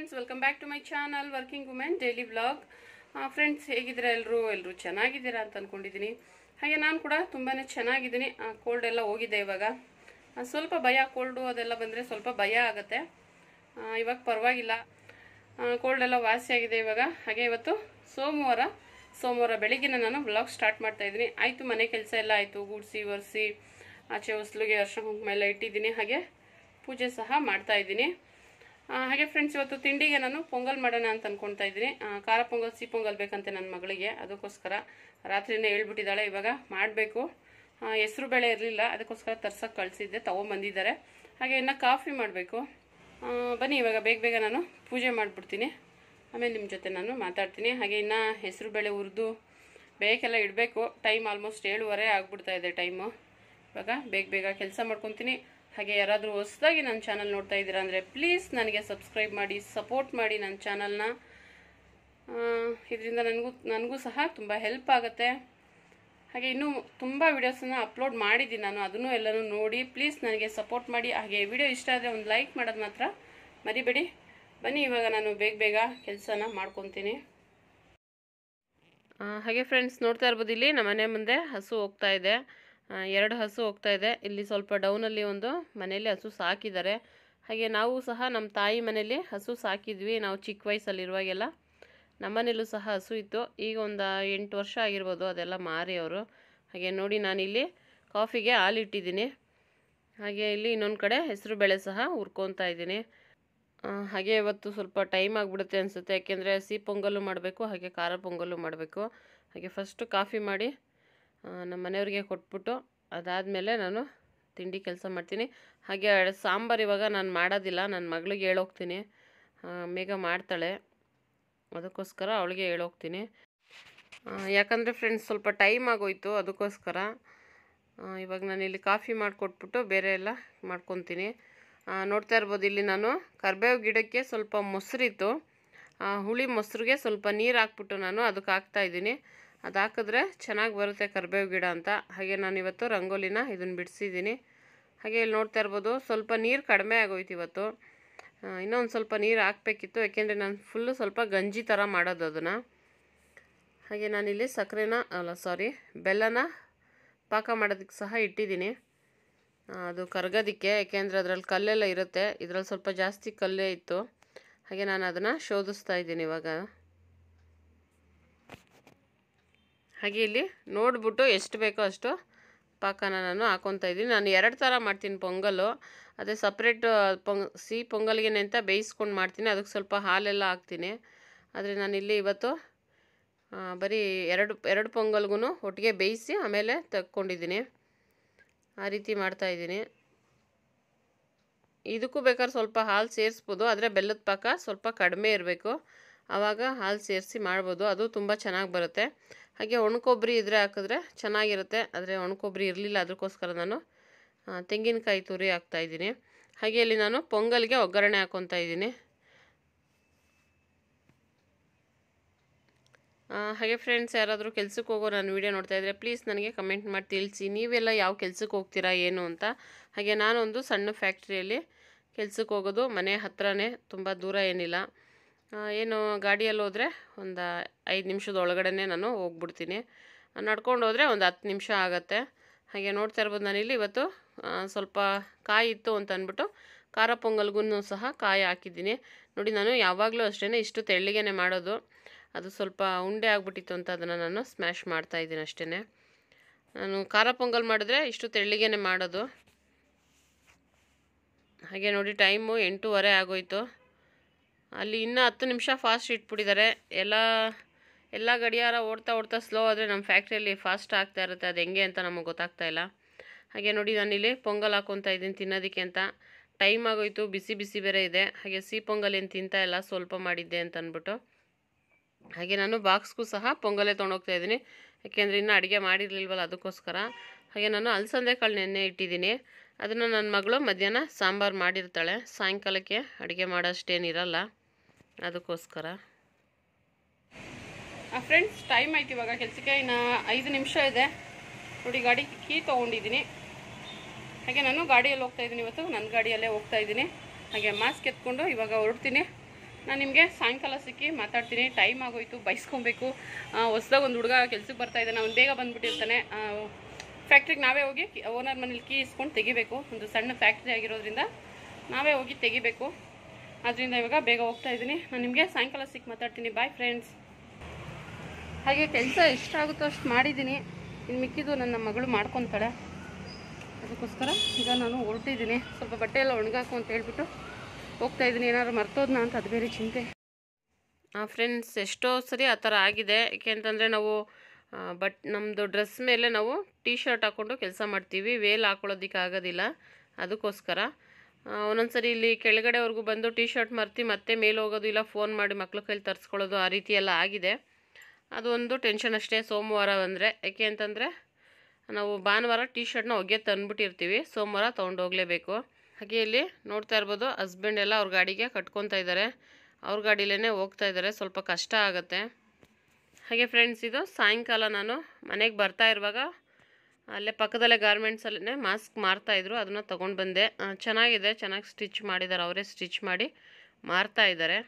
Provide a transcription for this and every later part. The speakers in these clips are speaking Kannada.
friends welcome back to my channel working women daily vlog friends ಹೇಗಿದ್ದೀರಾ ಎಲ್ಲರೂ ಎಲ್ಲರೂ ಚೆನ್ನಾಗಿದ್ದೀರಾ ಅಂತ ಅಂದ್ಕೊಂಡಿದ್ದೀನಿ ಹಾಗೆ ನಾನು ಕೂಡ ತುಂಬಾ ಚೆನ್ನಾಗಿದ್ದೀನಿ ಕೋಲ್ಡ್ ಎಲ್ಲ ಹೋಗಿದೆ ಇವಾಗ ಸ್ವಲ್ಪ ಭಯ ಕೋಲ್ಡು ಅದೆಲ್ಲ ಬಂದರೆ ಸ್ವಲ್ಪ ಭಯ ಆಗುತ್ತೆ ಇವಾಗ ಪರವಾಗಿಲ್ಲ ಕೋಲ್ಡ್ ಎಲ್ಲ ವಾಸಿಯಾಗಿದೆ ಇವಾಗ ಹಾಗೆ ಇವತ್ತು ಸೋಮವಾರ ಸೋಮವಾರ ಬೆಳಿಗ್ಗೆನ ನಾನು ವ್ಲಾಗ್ ಸ್ಟಾರ್ಟ್ ಮಾಡ್ತಾ ಆಯಿತು ಮನೆ ಕೆಲಸ ಎಲ್ಲ ಆಯಿತು ಗುಡಿಸಿ ಒರೆಸಿ ಆಚೆ ಹೊಸ್ಲಿಗೆ ಅರ್ಶನ ಕುಂಕುಮ ಎಲ್ಲ ಇಟ್ಟಿದ್ದೀನಿ ಹಾಗೆ ಪೂಜೆ ಸಹ ಮಾಡ್ತಾ ಇದ್ದೀನಿ ಹಾಗೆ ಫ್ರೆಂಡ್ಸ್ ಇವತ್ತು ತಿಂಡಿಗೆ ನಾನು ಪೊಂಗಲ್ ಮಾಡೋಣ ಅಂತ ಅಂದ್ಕೊಳ್ತಾ ಇದ್ದೀನಿ ಖಾರ ಪೊಂಗಲ್ ಸಿಹಿ ಪೊಂಗಲ್ ಬೇಕಂತೆ ನನ್ನ ಮಗಳಿಗೆ ಅದಕ್ಕೋಸ್ಕರ ರಾತ್ರಿನೇ ಹೇಳ್ಬಿಟ್ಟಿದ್ದಾಳೆ ಇವಾಗ ಮಾಡಬೇಕು ಹೆಸರು ಬೇಳೆ ಇರಲಿಲ್ಲ ಅದಕ್ಕೋಸ್ಕರ ತರ್ಸಕ್ಕೆ ಕಳಿಸಿದ್ದೆ ತೊಗೊಂಬಂದಿದ್ದಾರೆ ಹಾಗೆ ಇನ್ನು ಕಾಫಿ ಮಾಡಬೇಕು ಬನ್ನಿ ಇವಾಗ ಬೇಗ ಬೇಗ ನಾನು ಪೂಜೆ ಮಾಡಿಬಿಡ್ತೀನಿ ಆಮೇಲೆ ನಿಮ್ಮ ಜೊತೆ ನಾನು ಮಾತಾಡ್ತೀನಿ ಹಾಗೆ ಇನ್ನು ಹೆಸರು ಬೇಳೆ ಹುರಿದು ಬೇಕೆಲ್ಲ ಇಡಬೇಕು ಟೈಮ್ ಆಲ್ಮೋಸ್ಟ್ ಏಳುವರೆ ಆಗ್ಬಿಡ್ತಾ ಇದೆ ಟೈಮು ಇವಾಗ ಬೇಗ ಬೇಗ ಕೆಲಸ ಮಾಡ್ಕೊತೀನಿ ಹಾಗೆ ಯಾರಾದರೂ ಹೊಸದಾಗಿ ನನ್ನ ಚಾನಲ್ ನೋಡ್ತಾ ಇದ್ದೀರಾ ಅಂದರೆ ಪ್ಲೀಸ್ ನನಗೆ ಸಬ್ಸ್ಕ್ರೈಬ್ ಮಾಡಿ ಸಪೋರ್ಟ್ ಮಾಡಿ ನನ್ನ ಚಾನಲ್ನ ಇದರಿಂದ ನನಗೂ ನನಗೂ ಸಹ ತುಂಬ ಹೆಲ್ಪ್ ಆಗುತ್ತೆ ಹಾಗೆ ಇನ್ನೂ ತುಂಬ ವೀಡಿಯೋಸನ್ನು ಅಪ್ಲೋಡ್ ಮಾಡಿದ್ದೀನಿ ನಾನು ಅದನ್ನು ಎಲ್ಲನೂ ನೋಡಿ ಪ್ಲೀಸ್ ನನಗೆ ಸಪೋರ್ಟ್ ಮಾಡಿ ಹಾಗೆ ವಿಡಿಯೋ ಇಷ್ಟ ಆದರೆ ಒಂದು ಲೈಕ್ ಮಾಡೋದು ಮಾತ್ರ ಮರಿಬೇಡಿ ಬನ್ನಿ ಇವಾಗ ನಾನು ಬೇಗ ಬೇಗ ಕೆಲಸನ ಮಾಡ್ಕೊತೀನಿ ಹಾಗೆ ಫ್ರೆಂಡ್ಸ್ ನೋಡ್ತಾ ಇರ್ಬೋದು ಇಲ್ಲಿ ನಮ್ಮ ಮನೆ ಮುಂದೆ ಹಸು ಹೋಗ್ತಾ ಇದೆ ಎರಡು ಹಸು ಹೋಗ್ತಾ ಇದೆ ಇಲ್ಲಿ ಸ್ವಲ್ಪ ಡೌನಲ್ಲಿ ಒಂದು ಮನೆಯಲ್ಲಿ ಹಸು ಸಾಕಿದ್ದಾರೆ ಹಾಗೆ ನಾವು ಸಹ ನಮ್ಮ ತಾಯಿ ಮನೇಲಿ ಹಸು ಸಾಕಿದ್ವಿ ನಾವು ಚಿಕ್ಕ ವಯಸ್ಸಲ್ಲಿರುವಾಗೆಲ್ಲ ಮನೇಲೂ ಸಹ ಹಸು ಇತ್ತು ಈಗ ಒಂದು ಎಂಟು ವರ್ಷ ಆಗಿರ್ಬೋದು ಅದೆಲ್ಲ ಮಾರಿ ಅವರು ಹಾಗೆ ನೋಡಿ ನಾನಿಲ್ಲಿ ಕಾಫಿಗೆ ಹಾಲಿಟ್ಟಿದ್ದೀನಿ ಹಾಗೆ ಇಲ್ಲಿ ಇನ್ನೊಂದು ಕಡೆ ಹೆಸರು ಬೇಳೆ ಸಹ ಹುರ್ಕೊತಾ ಇದ್ದೀನಿ ಹಾಗೆ ಇವತ್ತು ಸ್ವಲ್ಪ ಟೈಮ್ ಆಗಿಬಿಡುತ್ತೆ ಅನಿಸುತ್ತೆ ಯಾಕೆಂದರೆ ಸಿಹಿ ಪೊಂಗಲ್ಲು ಮಾಡಬೇಕು ಹಾಗೆ ಖಾರ ಪೊಂಗಲ್ಲು ಮಾಡಬೇಕು ಹಾಗೆ ಫಸ್ಟು ಕಾಫಿ ಮಾಡಿ ನಮ್ಮ ಮನೆಯವ್ರಿಗೆ ಕೊಟ್ಬಿಟ್ಟು ಅದಾದಮೇಲೆ ನಾನು ತಿಂಡಿ ಕೆಲಸ ಮಾಡ್ತೀನಿ ಹಾಗೆ ಸಾಂಬಾರು ಇವಾಗ ನಾನು ಮಾಡೋದಿಲ್ಲ ನನ್ನ ಮಗಳಿಗೆ ಹೇಳೋಗ್ತೀನಿ ಮೇಘ ಮಾಡ್ತಾಳೆ ಅದಕ್ಕೋಸ್ಕರ ಅವಳಿಗೆ ಹೇಳೋಗ್ತೀನಿ ಯಾಕಂದರೆ ಫ್ರೆಂಡ್ಸ್ ಸ್ವಲ್ಪ ಟೈಮ್ ಆಗೋಯ್ತು ಅದಕ್ಕೋಸ್ಕರ ಇವಾಗ ನಾನು ಇಲ್ಲಿ ಕಾಫಿ ಮಾಡಿಕೊಟ್ಬಿಟ್ಟು ಬೇರೆ ಎಲ್ಲ ಮಾಡ್ಕೊತೀನಿ ನೋಡ್ತಾ ಇರ್ಬೋದು ಇಲ್ಲಿ ನಾನು ಕರ್ಬೇವು ಗಿಡಕ್ಕೆ ಸ್ವಲ್ಪ ಮೊಸರಿತ್ತು ಹುಳಿ ಮೊಸರಿಗೆ ಸ್ವಲ್ಪ ನೀರು ಹಾಕ್ಬಿಟ್ಟು ನಾನು ಅದಕ್ಕೆ ಹಾಕ್ತಾಯಿದ್ದೀನಿ ಅದು ಹಾಕಿದ್ರೆ ಚೆನ್ನಾಗಿ ಬರುತ್ತೆ ಕರಿಬೇವು ಗಿಡ ಅಂತ ಹಾಗೆ ನಾನಿವತ್ತು ರಂಗೋಲಿನ ಇದನ್ನು ಬಿಡಿಸಿದ್ದೀನಿ ಹಾಗೆ ಇಲ್ಲಿ ನೋಡ್ತಾ ಇರ್ಬೋದು ಸ್ವಲ್ಪ ನೀರು ಕಡಿಮೆ ಆಗೋಯ್ತು ಇವತ್ತು ಇನ್ನೊಂದು ಸ್ವಲ್ಪ ನೀರು ಹಾಕಬೇಕಿತ್ತು ಯಾಕೆಂದರೆ ನಾನು ಫುಲ್ಲು ಸ್ವಲ್ಪ ಗಂಜಿ ಥರ ಮಾಡೋದು ಅದನ್ನು ಹಾಗೆ ನಾನಿಲ್ಲಿ ಸಕ್ಕರೆನ ಅಲ್ಲ ಸಾರಿ ಬೆಲ್ಲನ ಪಾಕ ಮಾಡೋದಕ್ಕೆ ಸಹ ಇಟ್ಟಿದ್ದೀನಿ ಅದು ಕರ್ಗೋದಕ್ಕೆ ಏಕೆಂದರೆ ಅದರಲ್ಲಿ ಕಲ್ಲೆಲ್ಲ ಇರುತ್ತೆ ಇದರಲ್ಲಿ ಸ್ವಲ್ಪ ಜಾಸ್ತಿ ಕಲ್ಲೇ ಇತ್ತು ಹಾಗೆ ನಾನು ಅದನ್ನು ಶೋಧಿಸ್ತಾ ಇದ್ದೀನಿ ಇವಾಗ ಹಾಗೆ ಇಲ್ಲಿ ನೋಡಿಬಿಟ್ಟು ಎಷ್ಟು ಬೇಕೋ ಅಷ್ಟು ಪಾಕನ ನಾನು ಹಾಕೊತಾ ಇದ್ದೀನಿ ನಾನು ಎರಡು ಥರ ಮಾಡ್ತೀನಿ ಪೊಂಗಲ್ಲು ಅದೇ ಸಪ್ರೇಟ್ ಪೊಂಗ್ ಸಿಹಿ ಪೊಂಗಲ್ಗೆ ಅಂತ ಬೇಯಿಸ್ಕೊಂಡು ಮಾಡ್ತೀನಿ ಅದಕ್ಕೆ ಸ್ವಲ್ಪ ಹಾಲೆಲ್ಲ ಹಾಕ್ತೀನಿ ಆದರೆ ನಾನಿಲ್ಲಿ ಇವತ್ತು ಬರೀ ಎರಡು ಎರಡು ಪೊಂಗಲ್ಗೂ ಒಟ್ಟಿಗೆ ಬೇಯಿಸಿ ಆಮೇಲೆ ತಕ್ಕೊಂಡಿದ್ದೀನಿ ಆ ರೀತಿ ಮಾಡ್ತಾಯಿದ್ದೀನಿ ಇದಕ್ಕೂ ಬೇಕಾದ್ರೆ ಸ್ವಲ್ಪ ಹಾಲು ಸೇರಿಸ್ಬೋದು ಆದರೆ ಬೆಲ್ಲದ ಪಾಕ ಸ್ವಲ್ಪ ಕಡಿಮೆ ಇರಬೇಕು ಆವಾಗ ಹಾಲು ಸೇರಿಸಿ ಮಾಡ್ಬೋದು ಅದು ತುಂಬ ಚೆನ್ನಾಗಿ ಬರುತ್ತೆ ಹಾಗೆ ಒಣಕೊಬ್ಬರಿ ಇದ್ರೆ ಹಾಕಿದ್ರೆ ಚೆನ್ನಾಗಿರುತ್ತೆ ಆದರೆ ಒಣಕೊಬ್ಬರಿ ಇರಲಿಲ್ಲ ಅದಕ್ಕೋಸ್ಕರ ನಾನು ತೆಂಗಿನಕಾಯಿ ತುರಿ ಇದ್ದೀನಿ ಹಾಗೆ ಇಲ್ಲಿ ನಾನು ಪೊಂಗಲ್ಗೆ ಒಗ್ಗರಣೆ ಹಾಕ್ಕೊತಾ ಇದ್ದೀನಿ ಹಾಗೆ ಫ್ರೆಂಡ್ಸ್ ಯಾರಾದರೂ ಕೆಲಸಕ್ಕೆ ಹೋಗೋ ನಾನು ವೀಡಿಯೋ ನೋಡ್ತಾ ಇದ್ದರೆ ಪ್ಲೀಸ್ ನನಗೆ ಕಮೆಂಟ್ ಮಾಡಿ ತಿಳಿಸಿ ನೀವೆಲ್ಲ ಯಾವ ಕೆಲಸಕ್ಕೆ ಹೋಗ್ತೀರಾ ಏನು ಅಂತ ಹಾಗೆ ನಾನೊಂದು ಸಣ್ಣ ಫ್ಯಾಕ್ಟ್ರಿಯಲ್ಲಿ ಕೆಲಸಕ್ಕೆ ಹೋಗೋದು ಮನೆ ಹತ್ರನೇ ತುಂಬ ದೂರ ಏನಿಲ್ಲ ಏನು ಗಾಡಿಯಲ್ಲಿ ಹೋದರೆ ಒಂದು ಐದು ನಿಮಿಷದ ಒಳಗಡೆ ನಾನು ಹೋಗ್ಬಿಡ್ತೀನಿ ನಡ್ಕೊಂಡು ಹೋದರೆ ಒಂದು ಹತ್ತು ನಿಮಿಷ ಆಗತ್ತೆ ಹಾಗೆ ನೋಡ್ತಾ ಇರ್ಬೋದು ನಾನಿಲ್ಲಿ ಇವತ್ತು ಸ್ವಲ್ಪ ಕಾಯಿ ಇತ್ತು ಅಂತ ಅಂದ್ಬಿಟ್ಟು ಖಾರ ಪೊಂಗಲ್ಗೂ ಸಹ ಕಾಯಿ ಹಾಕಿದ್ದೀನಿ ನೋಡಿ ನಾನು ಯಾವಾಗಲೂ ಅಷ್ಟೇ ಇಷ್ಟು ತೆಳ್ಳಿಗೆನೆ ಮಾಡೋದು ಅದು ಸ್ವಲ್ಪ ಉಂಡೆ ಆಗ್ಬಿಟ್ಟಿತ್ತು ಅಂತ ಅದನ್ನು ನಾನು ಸ್ಮ್ಯಾಶ್ ಮಾಡ್ತಾಯಿದ್ದೀನಿ ಅಷ್ಟೇ ನಾನು ಖಾರ ಪೊಂಗಲ್ ಮಾಡಿದ್ರೆ ಇಷ್ಟು ತೆಳ್ಳಿಗೆನೆ ಮಾಡೋದು ಹಾಗೆ ನೋಡಿ ಟೈಮು ಎಂಟೂವರೆ ಆಗೋಯ್ತು ಅಲ್ಲಿ ಇನ್ನೂ ಹತ್ತು ನಿಮಿಷ ಫಾಸ್ಟ್ ಇಟ್ಬಿಟ್ಟಿದ್ದಾರೆ ಎಲ್ಲ ಎಲ್ಲ ಗಡಿಯಾರ ಓಡ್ತಾ ಓಡ್ತಾ ಸ್ಲೋ ಆದರೆ ನಮ್ಮ ಫ್ಯಾಕ್ಟ್ರಿಯಲ್ಲಿ ಫಾಸ್ಟ್ ಆಗ್ತಾ ಇರುತ್ತೆ ಅದು ಹೆಂಗೆ ಅಂತ ನಮಗೆ ಗೊತ್ತಾಗ್ತಾ ಇಲ್ಲ ಹಾಗೆ ನೋಡಿ ನಾನಿಲ್ಲಿ ಪೊಂಗಲ್ ಹಾಕೊತ ಇದ್ದೀನಿ ತಿನ್ನೋದಕ್ಕೆ ಅಂತ ಟೈಮ್ ಆಗೋಯ್ತು ಬಿಸಿ ಬಿಸಿ ಬೇರೆ ಇದೆ ಹಾಗೆ ಸಿಹಿ ಪೊಂಗಲ್ ಏನು ತಿಂತಾ ಇಲ್ಲ ಸ್ವಲ್ಪ ಮಾಡಿದ್ದೆ ಅಂತ ಅಂದ್ಬಿಟ್ಟು ಹಾಗೆ ನಾನು ಬಾಕ್ಸ್ಗೂ ಸಹ ಪೊಂಗಲೇ ತೊಗೊಂಡೋಗ್ತಾ ಇದ್ದೀನಿ ಯಾಕೆಂದರೆ ಇನ್ನೂ ಅಡುಗೆ ಮಾಡಿರಲಿಲ್ವಲ್ಲ ಅದಕ್ಕೋಸ್ಕರ ಹಾಗೆ ನಾನು ಅಲಸಂದೆ ಕಾಳು ನೆನ್ನೆ ಇಟ್ಟಿದ್ದೀನಿ ಅದನ್ನು ನನ್ನ ಮಗಳು ಮಧ್ಯಾಹ್ನ ಸಾಂಬಾರು ಮಾಡಿರ್ತಾಳೆ ಸಾಯಂಕಾಲಕ್ಕೆ ಅಡುಗೆ ಮಾಡೋಷ್ಟೇನಿರಲ್ಲ ಅದಕ್ಕೋಸ್ಕರ ಫ್ರೆಂಡ್ಸ್ ಟೈಮ್ ಆಯ್ತು ಇವಾಗ ಕೆಲಸಕ್ಕೆ ಇನ್ನು ಐದು ನಿಮಿಷ ಇದೆ ನೋಡಿ ಗಾಡಿ ಕೀ ತೊಗೊಂಡಿದ್ದೀನಿ ಹಾಗೆ ನಾನು ಗಾಡಿಯಲ್ಲಿ ಹೋಗ್ತಾ ಇದ್ದೀನಿ ಇವತ್ತು ನನ್ನ ಗಾಡಿಯಲ್ಲೇ ಹೋಗ್ತಾ ಇದ್ದೀನಿ ಹಾಗೆ ಮಾಸ್ಕ್ ಎತ್ಕೊಂಡು ಇವಾಗ ಹೊರಡ್ತೀನಿ ನಾನು ನಿಮಗೆ ಸಾಯಂಕಾಲ ಸಿಕ್ಕಿ ಮಾತಾಡ್ತೀನಿ ಟೈಮ್ ಆಗೋಯ್ತು ಬೈಸ್ಕೊಬೇಕು ಹೊಸ್ದಾಗ ಒಂದು ಹುಡುಗ ಕೆಲ್ಸಕ್ಕೆ ಬರ್ತಾ ಇದ್ದಾನೆ ಅವ್ನು ಬೇಗ ಬಂದುಬಿಟ್ಟಿರ್ತಾನೆ ಫ್ಯಾಕ್ಟ್ರಿಗೆ ನಾವೇ ಹೋಗಿ ಓನರ್ ಮನೇಲಿ ಕೀ ಇಸ್ಕೊಂಡು ತೆಗಿಬೇಕು ಒಂದು ಸಣ್ಣ ಫ್ಯಾಕ್ಟ್ರಿ ಆಗಿರೋದ್ರಿಂದ ನಾವೇ ಹೋಗಿ ತೆಗಿಬೇಕು ಅದರಿಂದ ಇವಾಗ ಬೇಗ ಹೋಗ್ತಾ ಇದ್ದೀನಿ ನಾನು ನಿಮಗೆ ಸಾಯಂಕಾಲ ಸಿಕ್ಕಿ ಮಾತಾಡ್ತೀನಿ ಬಾಯ್ ಫ್ರೆಂಡ್ಸ್ ಹಾಗೆ ಕೆಲಸ ಎಷ್ಟಾಗುತ್ತೋ ಅಷ್ಟು ಮಾಡಿದ್ದೀನಿ ಇನ್ನು ಮಿಕ್ಕಿದ್ದು ನನ್ನ ಮಗಳು ಮಾಡ್ಕೊತಾಳೆ ಅದಕ್ಕೋಸ್ಕರ ಈಗ ನಾನು ಹೊರಟಿದ್ದೀನಿ ಸ್ವಲ್ಪ ಬಟ್ಟೆ ಎಲ್ಲ ಒಣಗಾಕು ಅಂತ ಹೇಳ್ಬಿಟ್ಟು ಹೋಗ್ತಾ ಇದ್ದೀನಿ ಏನಾದ್ರು ಮರ್ತೋದ್ನ ಅಂತ ಅದು ಬೇರೆ ಚಿಂತೆ ಫ್ರೆಂಡ್ಸ್ ಎಷ್ಟೋ ಸರಿ ಆ ಥರ ಆಗಿದೆ ಏಕೆಂತಂದರೆ ನಾವು ಬಟ್ ನಮ್ಮದು ಡ್ರೆಸ್ ಮೇಲೆ ನಾವು ಟೀ ಶರ್ಟ್ ಹಾಕ್ಕೊಂಡು ಕೆಲಸ ಮಾಡ್ತೀವಿ ವೇಲ್ ಹಾಕೊಳ್ಳೋದಕ್ಕೆ ಆಗೋದಿಲ್ಲ ಅದಕ್ಕೋಸ್ಕರ ಒಂದೊಂದ್ಸರಿ ಇಲ್ಲಿ ಕೆಳಗಡೆವರೆಗೂ ಬಂದು ಟಿ ಶರ್ಟ್ ಮರ್ತಿ ಮತ್ತೆ ಮೇಲೆ ಹೋಗೋದು ಇಲ್ಲ ಫೋನ್ ಮಾಡಿ ಮಕ್ಳ ಕೈಲಿ ತರಿಸ್ಕೊಳ್ಳೋದು ಆ ರೀತಿ ಎಲ್ಲ ಆಗಿದೆ ಅದೊಂದು ಟೆನ್ಷನ್ ಅಷ್ಟೇ ಸೋಮವಾರ ಅಂದರೆ ಯಾಕೆ ಅಂತಂದರೆ ನಾವು ಭಾನುವಾರ ಟೀ ಶರ್ಟ್ನ ಒಗ್ಗೆ ತಂದುಬಿಟ್ಟಿರ್ತೀವಿ ಸೋಮವಾರ ತೊಗೊಂಡು ಹೋಗಲೇಬೇಕು ಹಾಗೆ ಇಲ್ಲಿ ನೋಡ್ತಾ ಇರ್ಬೋದು ಹಸ್ಬೆಂಡ್ ಎಲ್ಲ ಅವ್ರ ಗಾಡಿಗೆ ಕಟ್ಕೊತಾ ಇದ್ದಾರೆ ಅವ್ರ ಗಾಡಿಲೇ ಹೋಗ್ತಾ ಇದ್ದಾರೆ ಸ್ವಲ್ಪ ಕಷ್ಟ ಆಗುತ್ತೆ ಹಾಗೆ ಫ್ರೆಂಡ್ಸ್ ಇದು ಸಾಯಂಕಾಲ ನಾನು ಮನೆಗೆ ಬರ್ತಾ ಇರುವಾಗ ಅಲ್ಲೇ ಪಕ್ಕದಲ್ಲೇ ಗಾರ್ಮೆಂಟ್ಸಲ್ಲೇ ಮಾಸ್ಕ್ ಮಾರ್ತಾಯಿದ್ರು ಅದನ್ನು ತೊಗೊಂಡು ಬಂದೆ ಚೆನ್ನಾಗಿದೆ ಚೆನ್ನಾಗಿ ಸ್ಟಿಚ್ ಮಾಡಿದ್ದಾರೆ ಅವರೇ ಸ್ಟಿಚ್ ಮಾಡಿ ಮಾರ್ತಾ ಇದ್ದಾರೆ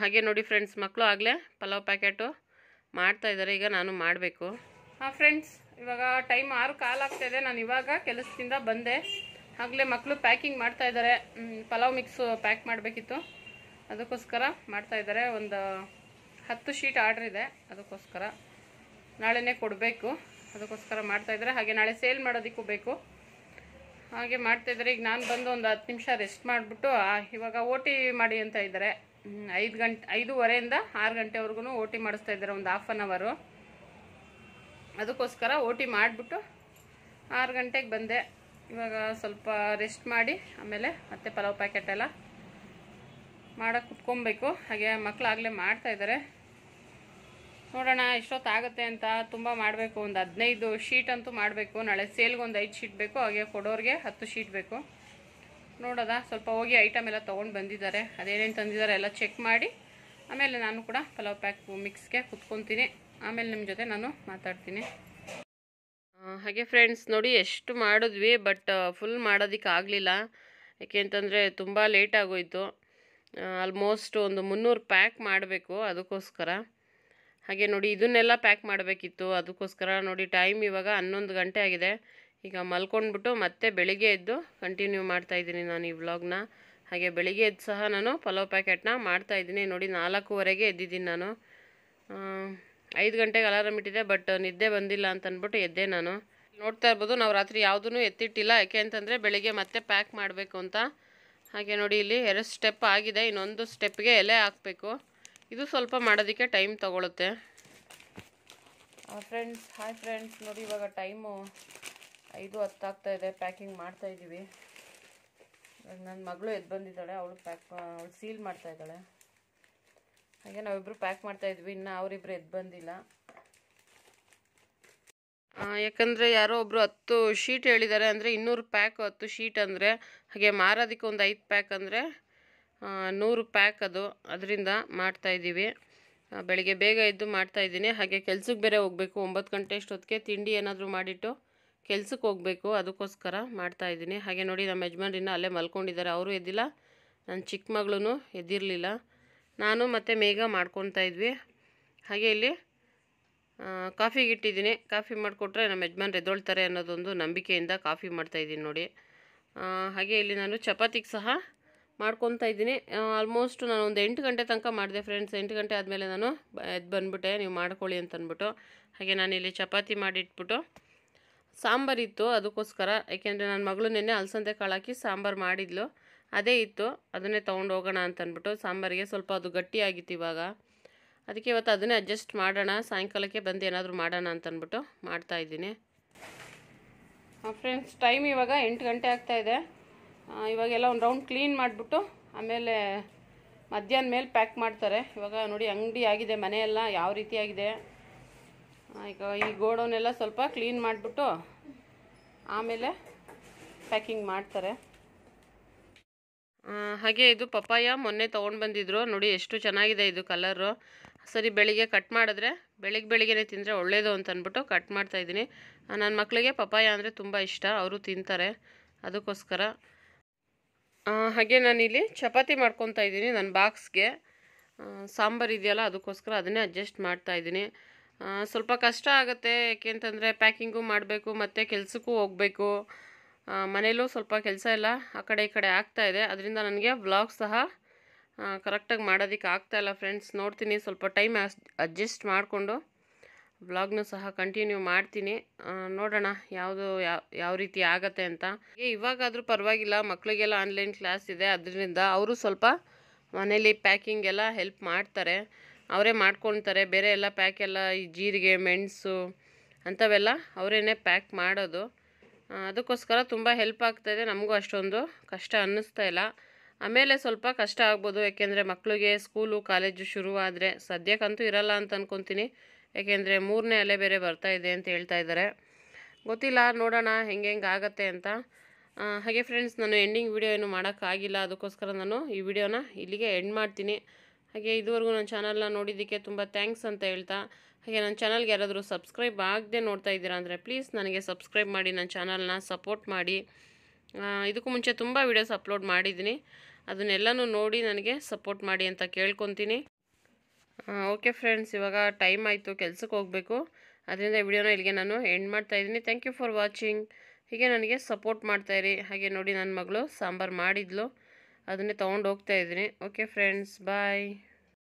ಹಾಗೆ ನೋಡಿ ಫ್ರೆಂಡ್ಸ್ ಮಕ್ಕಳು ಆಗಲೇ ಪಲಾವ್ ಪ್ಯಾಕೆಟು ಮಾಡ್ತಾ ಇದ್ದಾರೆ ಈಗ ನಾನು ಮಾಡಬೇಕು ಹಾಂ ಫ್ರೆಂಡ್ಸ್ ಇವಾಗ ಟೈಮ್ ಆರು ಕಾಲ್ ಇದೆ ನಾನು ಇವಾಗ ಕೆಲಸದಿಂದ ಬಂದೆ ಆಗಲೇ ಮಕ್ಕಳು ಪ್ಯಾಕಿಂಗ್ ಮಾಡ್ತಾ ಇದ್ದಾರೆ ಪಲಾವ್ ಮಿಕ್ಸು ಪ್ಯಾಕ್ ಮಾಡಬೇಕಿತ್ತು ಅದಕ್ಕೋಸ್ಕರ ಮಾಡ್ತಾ ಇದ್ದಾರೆ ಒಂದು ಹತ್ತು ಶೀಟ್ ಆರ್ಡ್ರ್ ಇದೆ ಅದಕ್ಕೋಸ್ಕರ ನಾಳೆನೇ ಕೊಡಬೇಕು ಅದಕ್ಕೋಸ್ಕರ ಮಾಡ್ತಾಯಿದ್ದಾರೆ ಹಾಗೆ ನಾಳೆ ಸೇಲ್ ಮಾಡೋದಕ್ಕೂ ಬೇಕು ಹಾಗೆ ಮಾಡ್ತಾಯಿದ್ದಾರೆ ಈಗ ನಾನು ಬಂದು ಒಂದು ಹತ್ತು ನಿಮಿಷ ರೆಸ್ಟ್ ಮಾಡಿಬಿಟ್ಟು ಇವಾಗ ಓ ಟಿ ಮಾಡಿ ಅಂತ ಇದ್ದಾರೆ ಐದು ಗಂಟೆ ಐದೂವರೆಯಿಂದ ಆರು ಗಂಟೆವರೆಗೂ ಓ ಟಿ ಮಾಡಿಸ್ತಾ ಇದ್ದಾರೆ ಒಂದು ಹಾಫ್ ಆನ್ ಅವರು ಅದಕ್ಕೋಸ್ಕರ ಓ ಟಿ ಮಾಡಿಬಿಟ್ಟು ಆರು ಗಂಟೆಗೆ ಬಂದೆ ಇವಾಗ ಸ್ವಲ್ಪ ರೆಸ್ಟ್ ಮಾಡಿ ಆಮೇಲೆ ಮತ್ತೆ ಪಲಾವ್ ಪ್ಯಾಕೆಟ್ ಎಲ್ಲ ಮಾಡೋಕ್ಕೆ ಕುತ್ಕೊಬೇಕು ಹಾಗೆ ಮಕ್ಕಳಾಗಲೇ ಮಾಡ್ತಾಯಿದ್ದಾರೆ ನೋಡೋಣ ಎಷ್ಟೊತ್ತಾಗುತ್ತೆ ಅಂತ ತುಂಬ ಮಾಡಬೇಕು ಒಂದು ಹದಿನೈದು ಶೀಟ್ ಅಂತೂ ಮಾಡಬೇಕು ನಾಳೆ ಸೇಲ್ಗೆ ಒಂದು ಐದು ಶೀಟ್ ಬೇಕು ಹಾಗೆ ಕೊಡೋರಿಗೆ ಹತ್ತು ಶೀಟ್ ಬೇಕು ನೋಡೋದಾ ಸ್ವಲ್ಪ ಹೋಗಿ ಐಟಮ್ ಎಲ್ಲ ತೊಗೊಂಡು ಬಂದಿದ್ದಾರೆ ಅದೇನೇನು ತಂದಿದ್ದಾರೆ ಎಲ್ಲ ಚೆಕ್ ಮಾಡಿ ಆಮೇಲೆ ನಾನು ಕೂಡ ಪಲಾವ್ ಪ್ಯಾಕ್ ಮಿಕ್ಸ್ಗೆ ಕುತ್ಕೊತೀನಿ ಆಮೇಲೆ ನಿಮ್ಮ ಜೊತೆ ನಾನು ಮಾತಾಡ್ತೀನಿ ಹಾಗೆ ಫ್ರೆಂಡ್ಸ್ ನೋಡಿ ಎಷ್ಟು ಮಾಡಿದ್ವಿ ಬಟ್ ಫುಲ್ ಮಾಡೋದಕ್ಕೆ ಆಗಲಿಲ್ಲ ಯಾಕೆಂತಂದರೆ ತುಂಬ ಲೇಟ್ ಆಗೋಯಿತು ಆಲ್ಮೋಸ್ಟ್ ಒಂದು ಮುನ್ನೂರು ಪ್ಯಾಕ್ ಮಾಡಬೇಕು ಅದಕ್ಕೋಸ್ಕರ ಹಾಗೆ ನೋಡಿ ಇದನ್ನೆಲ್ಲ ಪ್ಯಾಕ್ ಮಾಡಬೇಕಿತ್ತು ಅದಕ್ಕೋಸ್ಕರ ನೋಡಿ ಟೈಮ್ ಇವಾಗ ಹನ್ನೊಂದು ಗಂಟೆ ಆಗಿದೆ ಈಗ ಮಲ್ಕೊಂಡ್ಬಿಟ್ಟು ಮತ್ತೆ ಬೆಳಿಗ್ಗೆ ಎದ್ದು ಕಂಟಿನ್ಯೂ ಮಾಡ್ತಾಯಿದ್ದೀನಿ ನಾನು ಈ ವ್ಲಾಗ್ನ ಹಾಗೆ ಬೆಳಿಗ್ಗೆ ಎದ್ದು ಸಹ ನಾನು ಪಲಾವ್ ಪ್ಯಾಕೆಟ್ನ ಮಾಡ್ತಾಯಿದ್ದೀನಿ ನೋಡಿ ನಾಲ್ಕೂವರೆಗೆ ಎದ್ದಿದ್ದೀನಿ ನಾನು ಐದು ಗಂಟೆಗೆ ಅಲಾರಾಮ್ ಇಟ್ಟಿದೆ ಬಟ್ ನಿದ್ದೆ ಬಂದಿಲ್ಲ ಅಂತ ಎದ್ದೆ ನಾನು ನೋಡ್ತಾ ಇರ್ಬೋದು ನಾವು ರಾತ್ರಿ ಯಾವುದೂ ಎತ್ತಿಟ್ಟಿಲ್ಲ ಯಾಕೆ ಅಂತಂದರೆ ಬೆಳಿಗ್ಗೆ ಮತ್ತೆ ಪ್ಯಾಕ್ ಮಾಡಬೇಕು ಅಂತ ಹಾಗೆ ನೋಡಿ ಇಲ್ಲಿ ಎರಡು ಸ್ಟೆಪ್ ಆಗಿದೆ ಇನ್ನೊಂದು ಸ್ಟೆಪ್ಗೆ ಎಲೆ ಹಾಕಬೇಕು ಇದು ಸ್ವಲ್ಪ ಮಾಡೋದಕ್ಕೆ ಟೈಮ್ ತಗೊಳುತ್ತೆ ಫ್ರೆಂಡ್ಸ್ ಹಾಯ್ ಫ್ರೆಂಡ್ಸ್ ನೋಡಿ ಇವಾಗ ಟೈಮು ಐದು ಹತ್ತಾಗ್ತಾ ಇದೆ ಪ್ಯಾಕಿಂಗ್ ಮಾಡ್ತಾ ಇದ್ದೀವಿ ನನ್ನ ಮಗಳು ಎದ್ದು ಬಂದಿದ್ದಾಳೆ ಅವಳು ಪ್ಯಾಕ್ ಅವಳು ಸೀಲ್ ಮಾಡ್ತಾ ಇದ್ದಾಳೆ ಹಾಗೆ ನಾವಿಬ್ಬರು ಪ್ಯಾಕ್ ಮಾಡ್ತಾ ಇದ್ವಿ ಇನ್ನು ಅವರಿಬ್ರು ಎದ್ದು ಬಂದಿಲ್ಲ ಯಾಕಂದರೆ ಯಾರೋ ಒಬ್ಬರು ಹತ್ತು ಶೀಟ್ ಹೇಳಿದ್ದಾರೆ ಅಂದರೆ ಇನ್ನೂರು ಪ್ಯಾಕ್ ಹತ್ತು ಶೀಟ್ ಅಂದರೆ ಹಾಗೆ ಮಾರೋದಕ್ಕೆ ಒಂದು ಐದು ಪ್ಯಾಕ್ ಅಂದರೆ ನೂರು ಪ್ಯಾಕ್ ಅದು ಅದರಿಂದ ಮಾಡ್ತಾಯಿದ್ದೀವಿ ಬೆಳಗ್ಗೆ ಬೇಗ ಎದ್ದು ಮಾಡ್ತಾಯಿದ್ದೀನಿ ಹಾಗೆ ಕೆಲ್ಸಕ್ಕೆ ಬೇರೆ ಹೋಗಬೇಕು ಒಂಬತ್ತು ಗಂಟೆ ಅಷ್ಟೊತ್ತಿಗೆ ತಿಂಡಿ ಏನಾದರೂ ಮಾಡಿಟ್ಟು ಕೆಲ್ಸಕ್ಕೆ ಹೋಗಬೇಕು ಅದಕ್ಕೋಸ್ಕರ ಮಾಡ್ತಾಯಿದ್ದೀನಿ ಹಾಗೆ ನೋಡಿ ನಮ್ಮ ಯಜಮಾನ್ರಿನ ಅಲ್ಲೇ ಮಲ್ಕೊಂಡಿದ್ದಾರೆ ಅವರು ಎದ್ದಿಲ್ಲ ನನ್ನ ಚಿಕ್ಕ ಮಗಳೂ ಎದ್ದಿರಲಿಲ್ಲ ನಾನು ಮತ್ತು ಮೇಘ ಮಾಡ್ಕೊತಾ ಇದ್ವಿ ಹಾಗೆ ಇಲ್ಲಿ ಕಾಫಿ ಇಟ್ಟಿದ್ದೀನಿ ಕಾಫಿ ಮಾಡಿಕೊಟ್ರೆ ನಮ್ಮ ಯಜಮಾನ್ರು ಎದ್ದೊಳ್ತಾರೆ ಅನ್ನೋದೊಂದು ನಂಬಿಕೆಯಿಂದ ಕಾಫಿ ಮಾಡ್ತಾಯಿದ್ದೀನಿ ನೋಡಿ ಹಾಗೆ ಇಲ್ಲಿ ನಾನು ಚಪಾತಿಗೆ ಸಹ ಮಾಡ್ಕೊತಾ ಇದ್ದೀನಿ ಆಲ್ಮೋಸ್ಟ್ ನಾನು ಒಂದು ಎಂಟು ಗಂಟೆ ತನಕ ಮಾಡಿದೆ ಫ್ರೆಂಡ್ಸ್ ಎಂಟು ಗಂಟೆ ಆದಮೇಲೆ ನಾನು ಎದ್ದು ಬಂದುಬಿಟ್ಟೆ ನೀವು ಮಾಡ್ಕೊಳ್ಳಿ ಅಂತ ಹಾಗೆ ಹಾಗೆ ನಾನಿಲ್ಲಿ ಚಪಾತಿ ಮಾಡಿಟ್ಬಿಟ್ಟು ಇತ್ತು ಅದಕ್ಕೋಸ್ಕರ ಏಕೆಂದರೆ ನನ್ನ ಮಗಳು ನಿನ್ನೆ ಅಲಸಂದೆ ಕಾಳು ಹಾಕಿ ಸಾಂಬಾರು ಮಾಡಿದ್ಲು ಅದೇ ಇತ್ತು ಅದನ್ನೇ ತೊಗೊಂಡು ಹೋಗೋಣ ಅಂತ ಅಂದ್ಬಿಟ್ಟು ಸಾಂಬಾರಿಗೆ ಸ್ವಲ್ಪ ಅದು ಗಟ್ಟಿಯಾಗಿತ್ತು ಇವಾಗ ಅದಕ್ಕೆ ಇವತ್ತು ಅದನ್ನೇ ಅಡ್ಜಸ್ಟ್ ಮಾಡೋಣ ಸಾಯಂಕಾಲಕ್ಕೆ ಬಂದು ಏನಾದರೂ ಮಾಡೋಣ ಅಂತ ಅಂದ್ಬಿಟ್ಟು ಮಾಡ್ತಾಯಿದ್ದೀನಿ ಫ್ರೆಂಡ್ಸ್ ಟೈಮ್ ಇವಾಗ ಎಂಟು ಗಂಟೆ ಆಗ್ತಾಯಿದೆ ಇವಾಗೆಲ್ಲ ಒಂದು ರೌಂಡ್ ಕ್ಲೀನ್ ಮಾಡಿಬಿಟ್ಟು ಆಮೇಲೆ ಮಧ್ಯಾಹ್ನ ಮೇಲೆ ಪ್ಯಾಕ್ ಮಾಡ್ತಾರೆ ಇವಾಗ ನೋಡಿ ಅಂಗಡಿ ಆಗಿದೆ ಮನೆಯೆಲ್ಲ ಯಾವ ರೀತಿ ಆಗಿದೆ ಈಗ ಈ ಗೋಡೌನೆಲ್ಲ ಸ್ವಲ್ಪ ಕ್ಲೀನ್ ಮಾಡಿಬಿಟ್ಟು ಆಮೇಲೆ ಪ್ಯಾಕಿಂಗ್ ಮಾಡ್ತಾರೆ ಹಾಗೆ ಇದು ಪಪ್ಪಾಯ ಮೊನ್ನೆ ತೊಗೊಂಡು ಬಂದಿದ್ರು ನೋಡಿ ಎಷ್ಟು ಚೆನ್ನಾಗಿದೆ ಇದು ಕಲರು ಸರಿ ಬೆಳಿಗ್ಗೆ ಕಟ್ ಮಾಡಿದ್ರೆ ಬೆಳಿಗ್ಗೆ ಬೆಳಿಗ್ಗೆನೇ ತಿಂದರೆ ಒಳ್ಳೇದು ಅಂತ ಅಂದ್ಬಿಟ್ಟು ಕಟ್ ಮಾಡ್ತಾಯಿದ್ದೀನಿ ನನ್ನ ಮಕ್ಕಳಿಗೆ ಪಪ್ಪಾಯ ಅಂದರೆ ತುಂಬ ಇಷ್ಟ ಅವರು ತಿಂತಾರೆ ಅದಕ್ಕೋಸ್ಕರ ಹಾಗೆ ನಾನಿಲ್ಲಿ ಚಪಾತಿ ಮಾಡ್ಕೊತಾ ಇದ್ದೀನಿ ನನ್ನ ಬಾಕ್ಸ್ಗೆ ಸಾಂಬಾರು ಇದೆಯಲ್ಲ ಅದಕ್ಕೋಸ್ಕರ ಅದನ್ನೇ ಅಡ್ಜಸ್ಟ್ ಇದ್ದೀನಿ ಸ್ವಲ್ಪ ಕಷ್ಟ ಆಗುತ್ತೆ ಏಕೆಂತಂದರೆ ಪ್ಯಾಕಿಂಗು ಮಾಡಬೇಕು ಮತ್ತು ಕೆಲಸಕ್ಕೂ ಹೋಗಬೇಕು ಮನೇಲೂ ಸ್ವಲ್ಪ ಕೆಲಸ ಎಲ್ಲ ಆ ಕಡೆ ಈ ಕಡೆ ಆಗ್ತಾಯಿದೆ ಅದರಿಂದ ನನಗೆ ವ್ಲಾಗ್ ಸಹ ಕರೆಕ್ಟಾಗಿ ಮಾಡೋದಕ್ಕೆ ಆಗ್ತಾಯಿಲ್ಲ ಫ್ರೆಂಡ್ಸ್ ನೋಡ್ತೀನಿ ಸ್ವಲ್ಪ ಟೈಮ್ ಅಡ್ಜಸ್ಟ್ ಮಾಡಿಕೊಂಡು ವ್ಲಾಗ್ನು ಸಹ ಕಂಟಿನ್ಯೂ ಮಾಡ್ತೀನಿ ನೋಡೋಣ ಯಾವುದು ಯಾವ ರೀತಿ ಆಗತ್ತೆ ಅಂತ ಇವಾಗಾದರೂ ಪರವಾಗಿಲ್ಲ ಮಕ್ಕಳಿಗೆಲ್ಲ ಆನ್ಲೈನ್ ಕ್ಲಾಸ್ ಇದೆ ಅದರಿಂದ ಅವರು ಸ್ವಲ್ಪ ಮನೇಲಿ ಪ್ಯಾಕಿಂಗ್ ಎಲ್ಲ ಹೆಲ್ಪ್ ಮಾಡ್ತಾರೆ ಅವರೇ ಮಾಡ್ಕೊಳ್ತಾರೆ ಬೇರೆ ಎಲ್ಲ ಪ್ಯಾಕ್ ಎಲ್ಲ ಈ ಜೀರಿಗೆ ಮೆಣಸು ಅಂಥವೆಲ್ಲ ಅವರೇನೆ ಪ್ಯಾಕ್ ಮಾಡೋದು ಅದಕ್ಕೋಸ್ಕರ ತುಂಬ ಹೆಲ್ಪ್ ಆಗ್ತಾಯಿದೆ ನಮಗೂ ಅಷ್ಟೊಂದು ಕಷ್ಟ ಅನ್ನಿಸ್ತಾ ಇಲ್ಲ ಆಮೇಲೆ ಸ್ವಲ್ಪ ಕಷ್ಟ ಆಗ್ಬೋದು ಯಾಕೆಂದರೆ ಮಕ್ಕಳಿಗೆ ಸ್ಕೂಲು ಕಾಲೇಜು ಶುರುವಾದರೆ ಸದ್ಯಕ್ಕಂತೂ ಇರಲ್ಲ ಅಂತ ಅಂದ್ಕೊತೀನಿ ಯಾಕೆಂದರೆ ಮೂರನೇ ಅಲೆ ಬೇರೆ ಬರ್ತಾ ಇದೆ ಅಂತ ಹೇಳ್ತಾ ಇದ್ದಾರೆ ಗೊತ್ತಿಲ್ಲ ನೋಡೋಣ ಹೆಂಗೆ ಹೆಂಗೆ ಆಗತ್ತೆ ಅಂತ ಹಾಗೆ ಫ್ರೆಂಡ್ಸ್ ನಾನು ಎಂಡಿಂಗ್ ವಿಡಿಯೋ ಏನು ಮಾಡೋಕ್ಕಾಗಿಲ್ಲ ಅದಕ್ಕೋಸ್ಕರ ನಾನು ಈ ವಿಡಿಯೋನ ಇಲ್ಲಿಗೆ ಎಂಡ್ ಮಾಡ್ತೀನಿ ಹಾಗೆ ಇದುವರೆಗೂ ನನ್ನ ಚಾನಲ್ನ ನೋಡಿದ್ದಕ್ಕೆ ತುಂಬ ಥ್ಯಾಂಕ್ಸ್ ಅಂತ ಹೇಳ್ತಾ ಹಾಗೆ ನನ್ನ ಚಾನಲ್ಗೆ ಯಾರಾದರೂ ಸಬ್ಸ್ಕ್ರೈಬ್ ಆಗದೆ ನೋಡ್ತಾ ಇದ್ದೀರಾ ಅಂದರೆ ಪ್ಲೀಸ್ ನನಗೆ ಸಬ್ಸ್ಕ್ರೈಬ್ ಮಾಡಿ ನನ್ನ ಚಾನಲ್ನ ಸಪೋರ್ಟ್ ಮಾಡಿ ಇದಕ್ಕೂ ಮುಂಚೆ ತುಂಬ ವೀಡಿಯೋಸ್ ಅಪ್ಲೋಡ್ ಮಾಡಿದ್ದೀನಿ ಅದನ್ನೆಲ್ಲನೂ ನೋಡಿ ನನಗೆ ಸಪೋರ್ಟ್ ಮಾಡಿ ಅಂತ ಕೇಳ್ಕೊತೀನಿ ಓಕೆ ಫ್ರೆಂಡ್ಸ್ ಇವಾಗ ಟೈಮ್ ಆಯಿತು ಕೆಲಸಕ್ಕೆ ಹೋಗಬೇಕು ಅದರಿಂದ ವಿಡಿಯೋನ ಇಲ್ಲಿಗೆ ನಾನು ಎಂಡ್ ಮಾಡ್ತಾ ಇದ್ದೀನಿ ಥ್ಯಾಂಕ್ ಯು ಫಾರ್ ವಾಚಿಂಗ್ ಹೀಗೆ ನನಗೆ ಸಪೋರ್ಟ್ ಮಾಡ್ತಾಯಿರಿ ಹಾಗೆ ನೋಡಿ ನನ್ನ ಮಗಳು ಸಾಂಬಾರು ಮಾಡಿದ್ಲು ಅದನ್ನೇ ತೊಗೊಂಡು ಹೋಗ್ತಾ ಓಕೆ ಫ್ರೆಂಡ್ಸ್ ಬಾಯ್